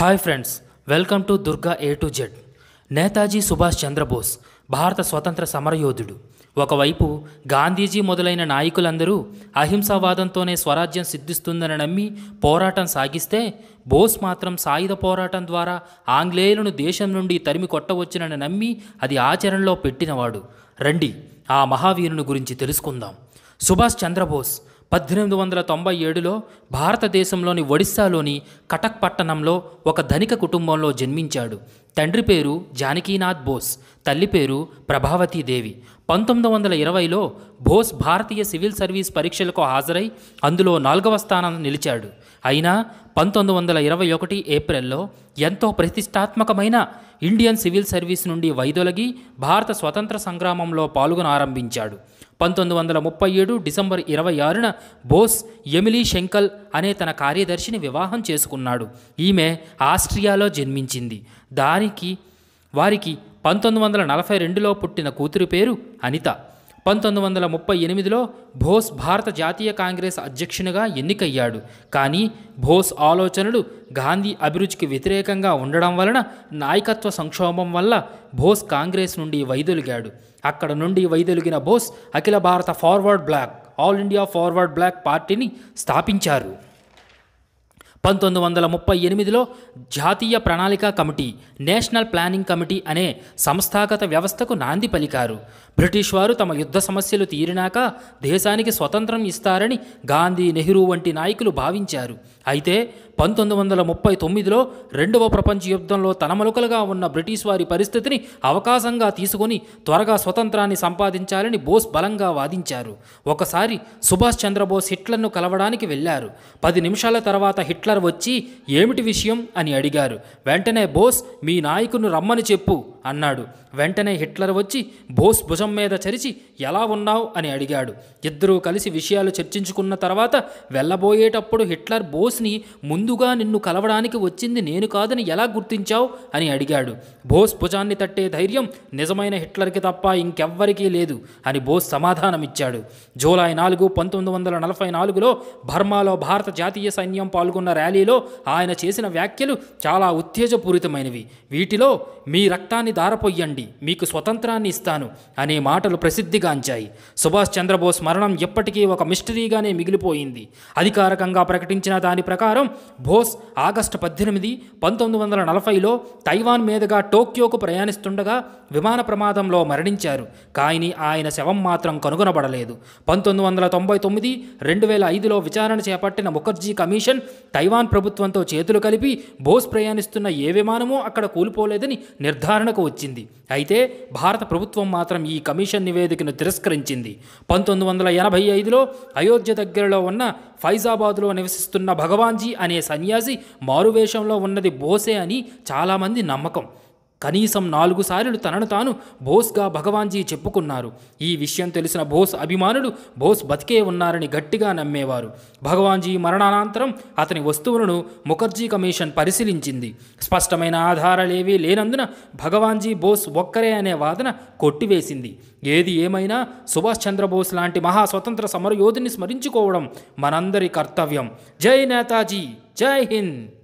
hi friends welcome to Durga A to Z Netaji Subhash Chandrabose భారత స్వతంత్ర సమరయోధుడు ఒకవైపు గాంధీజీ మొదలైన నాయకులందరూ అహింసావాదంతోనే స్వరాజ్యం సిద్ధిస్తుందని నమ్మి పోరాటం సాగిస్తే బోస్ మాత్రం సాయుధ పోరాటం ద్వారా ఆంగ్లేయులను దేశం నుండి తరిమి కొట్టవచ్చునని నమ్మి అది ఆచరణలో పెట్టినవాడు రండి ఆ మహావీరుని గురించి తెలుసుకుందాం సుభాష్ చంద్రబోస్ పద్దెనిమిది వందల తొంభై ఏడులో భారతదేశంలోని ఒడిస్సాలోని కటక్ పట్టణంలో ఒక ధనిక కుటుంబంలో జన్మించాడు తండ్రి పేరు జానకీనాథ్ బోస్ తల్లి పేరు ప్రభావతీదేవి పంతొమ్మిది వందల ఇరవైలో బోస్ భారతీయ సివిల్ సర్వీస్ పరీక్షలకు హాజరై అందులో నాలుగవ స్థానం నిలిచాడు అయినా పంతొమ్మిది వందల ఇరవై ఒకటి ఏప్రిల్లో ఎంతో ప్రతిష్టాత్మకమైన ఇండియన్ సివిల్ సర్వీస్ నుండి వైదొలగి భారత స్వతంత్ర సంగ్రామంలో పాల్గొనారంభించాడు పంతొమ్మిది వందల ముప్పై ఏడు డిసెంబర్ ఇరవై ఆరున బోస్ ఎమిలీ శంకల్ అనే తన కార్యదర్శిని వివాహం చేసుకున్నాడు ఈమె ఆస్ట్రియాలో జన్మించింది దానికి వారికి పంతొమ్మిది వందల నలభై రెండులో పుట్టిన కూతురు పేరు అనిత పంతొమ్మిది వందల ముప్పై ఎనిమిదిలో భోస్ భారత జాతీయ కాంగ్రెస్ అధ్యక్షునిగా ఎన్నికయ్యాడు కానీ భోస్ ఆలోచనలు గాంధీ అభిరుచికి వ్యతిరేకంగా ఉండడం వలన నాయకత్వ సంక్షోభం వల్ల భోస్ కాంగ్రెస్ నుండి వైదొలిగాడు అక్కడ నుండి వైదొలిగిన భోస్ అఖిల భారత forward bloc all India forward bloc పార్టీని స్థాపించారు పంతొమ్మిది వందల ముప్పై ఎనిమిదిలో జాతీయ ప్రణాళిక కమిటీ నేషనల్ ప్లానింగ్ కమిటీ అనే సంస్థాగత వ్యవస్థకు నాంది పలికారు బ్రిటిష్ వారు తమ యుద్ధ సమస్యలు తీరినాక దేశానికి స్వతంత్రం ఇస్తారని గాంధీ నెహ్రూ వంటి నాయకులు భావించారు అయితే పంతొమ్మిది వందల ముప్పై తొమ్మిదిలో రెండవ ప్రపంచ యుద్ధంలో తలమలుకలుగా ఉన్న బ్రిటిష్ వారి పరిస్థితిని అవకాశంగా తీసుకొని త్వరగా స్వతంత్రాన్ని సంపాదించాలని బోస్ బలంగా వాదించారు ఒకసారి సుభాష్ చంద్రబోస్ హిట్లర్ను కలవడానికి వెళ్ళారు పది నిమిషాల తర్వాత హిట్లర్ కలెక్టర్ వచ్చి ఏమిటి విషయం అని అడిగారు వెంటనే బోస్ మీ నాయకును రమ్మని చెప్పు అన్నాడు వెంటనే హిట్లర్ వచ్చి బోస్ భుజం మీద చరిచి ఎలా ఉన్నావు అని అడిగాడు ఇద్దరూ కలిసి విషయాలు చర్చించుకున్న తర్వాత వెళ్ళబోయేటప్పుడు హిట్లర్ బోస్ని ముందుగా నిన్ను కలవడానికి వచ్చింది నేను కాదని ఎలా గుర్తించావు అని అడిగాడు బోస్ భుజాన్ని తట్టే ధైర్యం నిజమైన హిట్లర్కి తప్ప ఇంకెవ్వరికీ లేదు అని బోస్ సమాధానమిచ్చాడు జూలై నాలుగు పంతొమ్మిది వందల నలభై నాలుగులో బర్మాలో భారత జాతీయ సైన్యం పాల్గొన్న ర్యాలీలో ఆయన చేసిన వ్యాఖ్యలు చాలా ఉత్తేజపూరితమైనవి వీటిలో మీ రక్తాన్ని దారపొయ్యండి మీకు స్వతంత్రాన్ని ఇస్తాను అనే మాటలు ప్రసిద్ధిగాంచాయి సుభాష్ చంద్రబోస్ మరణం ఎప్పటికీ ఒక మిస్టరీగానే మిగిలిపోయింది అధికారికంగా ప్రకటించిన దాని ప్రకారం బోస్ ఆగస్టు పద్దెనిమిది పంతొమ్మిది వందల నలభైలో తైవాన్ మీదుగా టోక్యోకు ప్రయాణిస్తుండగా విమాన ప్రమాదంలో మరణించారు కానీ ఆయన శవం మాత్రం కనుగొనబడలేదు పంతొమ్మిది వందల తొంభై తొమ్మిది రెండు వేల ఐదులో విచారణ చేపట్టిన ముఖర్జీ కమిషన్ తైవాన్ తైవాన్ ప్రభుత్వంతో చేతులు కలిపి బోస్ ప్రయాణిస్తున్న ఏ విమానమూ అక్కడ కూలిపోలేదని నిర్ధారణకు వచ్చింది అయితే భారత ప్రభుత్వం మాత్రం ఈ కమిషన్ నివేదికను తిరస్కరించింది పంతొమ్మిది వందల ఎనభై ఐదులో అయోధ్య దగ్గరలో ఉన్న ఫైజాబాద్లో నివసిస్తున్న భగవాన్జీ అనే సన్యాసి మారువేషంలో ఉన్నది బోసే అని చాలామంది నమ్మకం కనీసం నాలుగు సార్లు తనను తాను బోస్గా భగవాన్జీ చెప్పుకున్నారు ఈ విషయం తెలిసిన బోస్ అభిమానులు బోస్ బతికే ఉన్నారని గట్టిగా నమ్మేవారు భగవాన్జీ మరణానంతరం అతని వస్తువులను ముఖర్జీ కమిషన్ పరిశీలించింది స్పష్టమైన ఆధారాలేవీ లేనందున భగవాన్జీ బోస్ ఒక్కరే అనే వాదన కొట్టివేసింది ఏది ఏమైనా సుభాష్ చంద్రబోస్ లాంటి మహా స్వతంత్ర సమరయోధిని స్మరించుకోవడం మనందరి కర్తవ్యం జై నేతాజీ జై హింద్